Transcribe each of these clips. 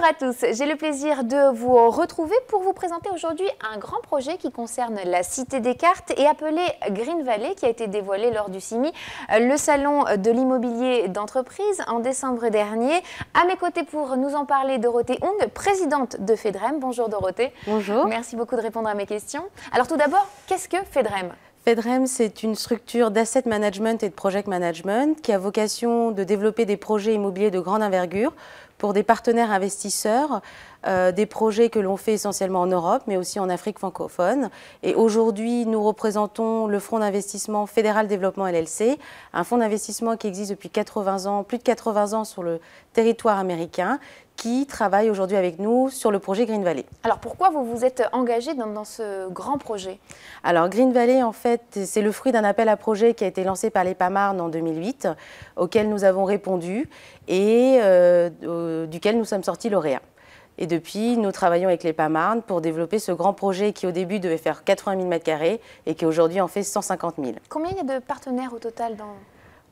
Bonjour à tous, j'ai le plaisir de vous retrouver pour vous présenter aujourd'hui un grand projet qui concerne la Cité des Cartes et appelé Green Valley qui a été dévoilé lors du CIMI, euh, le salon de l'immobilier d'entreprise en décembre dernier. À mes côtés pour nous en parler, Dorothée Hung, présidente de FEDREM. Bonjour Dorothée. Bonjour. Merci beaucoup de répondre à mes questions. Alors tout d'abord, qu'est-ce que FEDREM FedRem, c'est une structure d'asset management et de project management qui a vocation de développer des projets immobiliers de grande envergure pour des partenaires investisseurs, euh, des projets que l'on fait essentiellement en Europe, mais aussi en Afrique francophone. Et aujourd'hui, nous représentons le Fonds d'investissement fédéral développement LLC, un fonds d'investissement qui existe depuis 80 ans, plus de 80 ans sur le territoire américain, qui travaille aujourd'hui avec nous sur le projet Green Valley. Alors pourquoi vous vous êtes engagé dans, ce grand projet Alors Green Valley, en fait, c'est le fruit d'un appel à projet qui a été lancé par les Marne en 2008, auquel nous avons répondu et euh, duquel nous sommes sortis lauréats. Et depuis, nous travaillons avec les Marne pour développer ce grand projet qui, au début, devait faire 80 000 m2 et qui, aujourd'hui, en fait 150 000. Combien il y a de partenaires au total dans,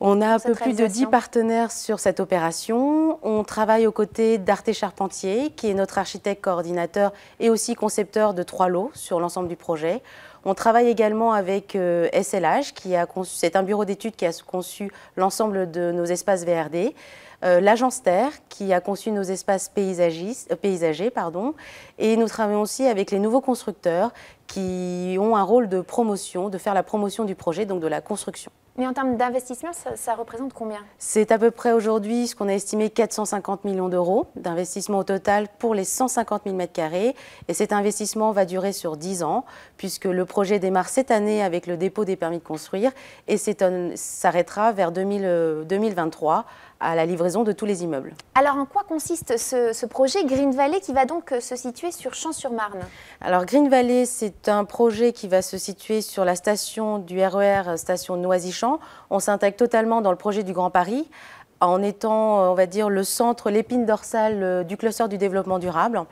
on a un peu plus de 10 partenaires sur cette opération. On travaille aux côtés d'Arte Charpentier, qui est notre architecte coordinateur et aussi concepteur de trois lots sur l'ensemble du projet. On travaille également avec SLH, euh, qui a conçu, c'est un bureau d'études qui a conçu l'ensemble de nos espaces VRD. Euh, l'agence Terre qui a conçu nos espaces euh, paysagers. Pardon, et nous travaillons aussi avec les nouveaux constructeurs qui ont un rôle de promotion, de faire la promotion du projet, donc de la construction. Mais en termes d'investissement, ça, représente combien C'est à peu près aujourd'hui ce qu'on a estimé 450 millions d'euros d'investissement au total pour les 150 000 m2. Et cet investissement va durer sur 10 ans, puisque le projet démarre cette année avec le dépôt des permis de construire et s'arrêtera vers 2023 euh, à la livraison de tous les immeubles. Alors en quoi consiste ce, ce projet Green Valley qui va donc euh, se situer sur Champs-sur-Marne Alors Green Valley, c'est un projet qui va se situer sur la station du RER, e station Noisy-Champs. On s'intègre totalement dans le projet du Grand Paris en étant, euh, on va dire, le centre, l'épine dorsale du cluster du développement durable.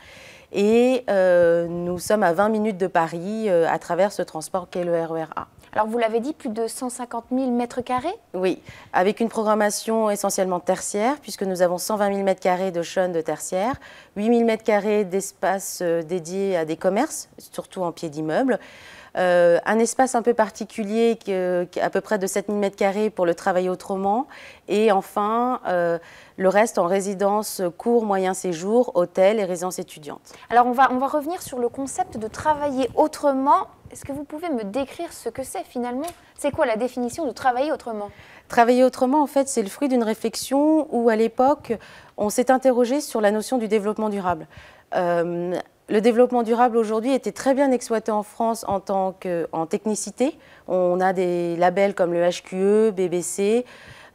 Et euh, nous sommes à 20 minutes de Paris euh, à travers ce transport qu'est le RER e A. Alors vous l'avez dit, plus de 150 000 mètres carrés Oui, avec une programmation essentiellement tertiaire, puisque nous avons 120 000 mètres carrés de chaînes de tertiaire, 8 000 mètres carrés d'espace euh, dédié à des commerces, surtout en pied d'immeuble, euh, un espace un peu particulier, à peu près de 7000 m2 pour le travailler autrement. Et enfin, euh, le reste en résidence court, moyen séjour, hôtel et résidence étudiante. Alors on va, on va revenir sur le concept de travailler autrement. Est-ce que vous pouvez me décrire ce que c'est finalement C'est quoi la définition de travailler autrement Travailler autrement, en fait, c'est le fruit d'une réflexion où à l'époque, on s'est interrogé sur la notion du développement durable. Euh, le développement durable aujourd'hui était très bien exploité en France en tant que en technicité. On a des labels comme le HQE, BBC,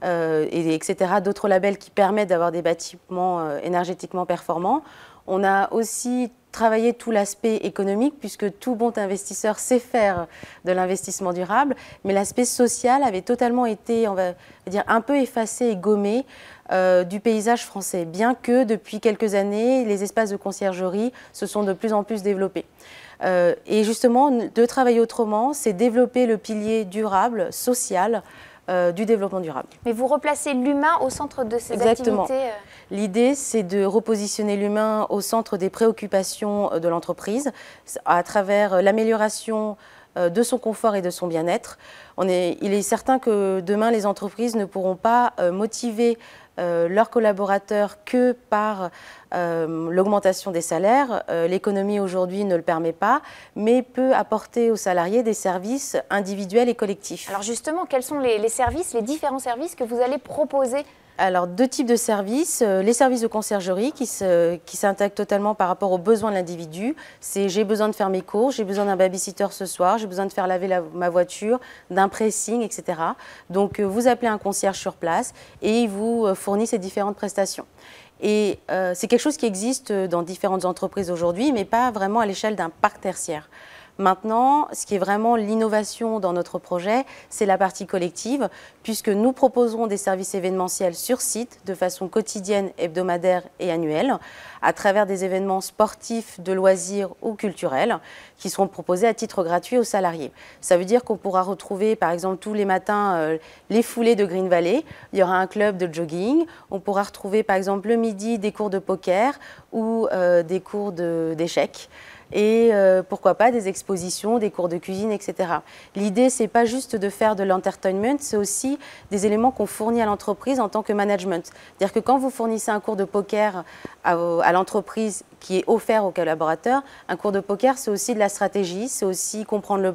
euh, et, etc. D'autres labels qui permettent d'avoir des bâtiments euh, énergétiquement performants. On a aussi travailler tout l'aspect économique, puisque tout bon investisseur sait faire de l'investissement durable, mais l'aspect social avait totalement été, on va dire, un peu effacé et gommé euh, du paysage français, bien que depuis quelques années, les espaces de conciergerie se sont de plus en plus développés. Euh, et justement, de travailler autrement, c'est développer le pilier durable, social, euh, du développement durable. Mais vous replacez l'humain au centre de ces Exactement. activités Exactement. Euh L'idée, c'est de repositionner l'humain au centre des préoccupations euh, de l'entreprise à travers l'amélioration euh, de son confort et de son bien-être. il est certain que demain, les entreprises ne pourront pas euh, motiver euh, leurs collaborateurs que par l'augmentation des salaires. L'économie aujourd'hui ne le permet pas, mais peut apporter aux salariés des services individuels et collectifs. Alors justement, quels sont les services, les différents services que vous allez proposer alors, deux types de services. Euh, les services de conciergerie qui s'intègrent totalement par rapport aux besoins de l'individu. C'est j'ai besoin de faire mes courses, j'ai besoin d'un babysitter ce soir, j'ai besoin de faire laver ma voiture, d'un pressing, etc. Donc, euh, vous appelez un concierge sur place et il vous euh, fournit ces différentes prestations. Et c'est quelque chose qui existe dans différentes entreprises aujourd'hui, mais pas vraiment à l'échelle d'un parc tertiaire. Maintenant, ce qui est vraiment l'innovation dans notre projet, c'est la partie collective, puisque nous proposons des services événementiels sur site de façon quotidienne, hebdomadaire et annuelle, à travers des événements sportifs, de loisirs ou culturels, qui seront proposés à titre gratuit aux salariés. Ça veut dire qu'on pourra retrouver, par exemple, tous les matins euh, les foulées de Green Valley. Il y aura un club de jogging. On pourra retrouver, par exemple, le midi des cours de poker ou euh, des cours d'échecs et euh, pourquoi pas des expositions, des cours de cuisine, etc. L'idée, c'est pas juste de faire de l'entertainment, c'est aussi des éléments qu'on fournit à l'entreprise en tant que management. C'est-à-dire que quand vous fournissez un cours de poker à, à l'entreprise qui est offert aux collaborateurs, un cours de poker, c'est aussi de la stratégie, c'est aussi comprendre le